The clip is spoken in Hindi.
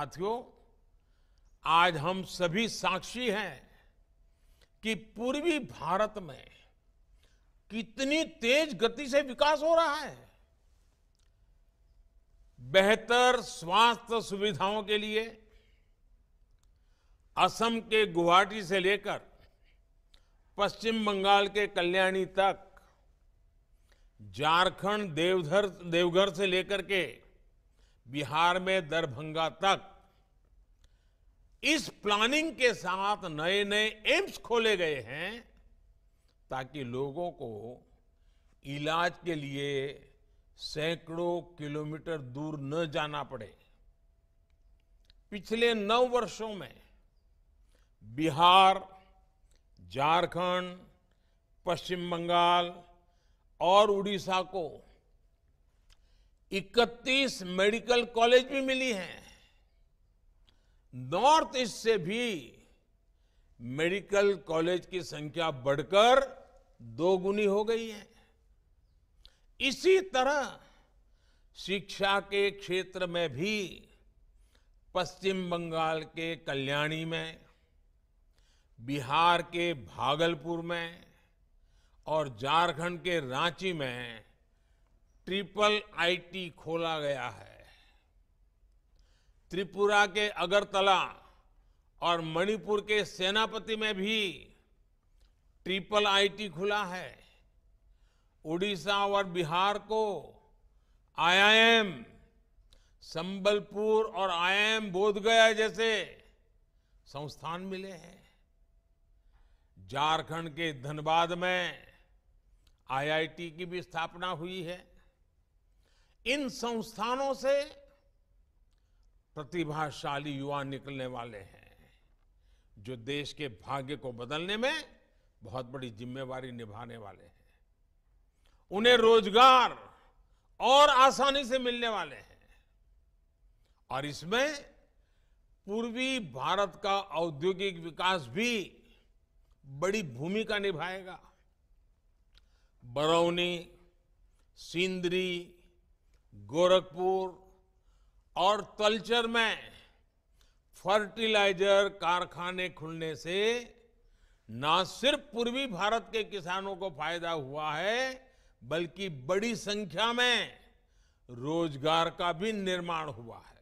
साथियों आज हम सभी साक्षी हैं कि पूर्वी भारत में कितनी तेज गति से विकास हो रहा है बेहतर स्वास्थ्य सुविधाओं के लिए असम के गुवाहाटी से लेकर पश्चिम बंगाल के कल्याणी तक झारखंड देवधर देवघर से लेकर के बिहार में दरभंगा तक इस प्लानिंग के साथ नए नए एम्स खोले गए हैं ताकि लोगों को इलाज के लिए सैकड़ों किलोमीटर दूर न जाना पड़े पिछले नौ वर्षों में बिहार झारखंड पश्चिम बंगाल और उड़ीसा को इकतीस मेडिकल कॉलेज भी मिली हैं नॉर्थ ईस्ट से भी मेडिकल कॉलेज की संख्या बढ़कर दोगुनी हो गई है इसी तरह शिक्षा के क्षेत्र में भी पश्चिम बंगाल के कल्याणी में बिहार के भागलपुर में और झारखंड के रांची में ट्रिपल आईटी खोला गया है त्रिपुरा के अगरतला और मणिपुर के सेनापति में भी ट्रिपल आईटी खुला है उड़ीसा और बिहार को आईआईएम संबलपुर और आईआईएम बोधगया जैसे संस्थान मिले हैं झारखंड के धनबाद में आईआईटी की भी स्थापना हुई है इन संस्थानों से प्रतिभाशाली युवा निकलने वाले हैं जो देश के भाग्य को बदलने में बहुत बड़ी जिम्मेवारी निभाने वाले हैं उन्हें रोजगार और आसानी से मिलने वाले हैं और इसमें पूर्वी भारत का औद्योगिक विकास भी बड़ी भूमिका निभाएगा बरौनी सिंदरी गोरखपुर और तलचर में फर्टिलाइजर कारखाने खुलने से न सिर्फ पूर्वी भारत के किसानों को फायदा हुआ है बल्कि बड़ी संख्या में रोजगार का भी निर्माण हुआ है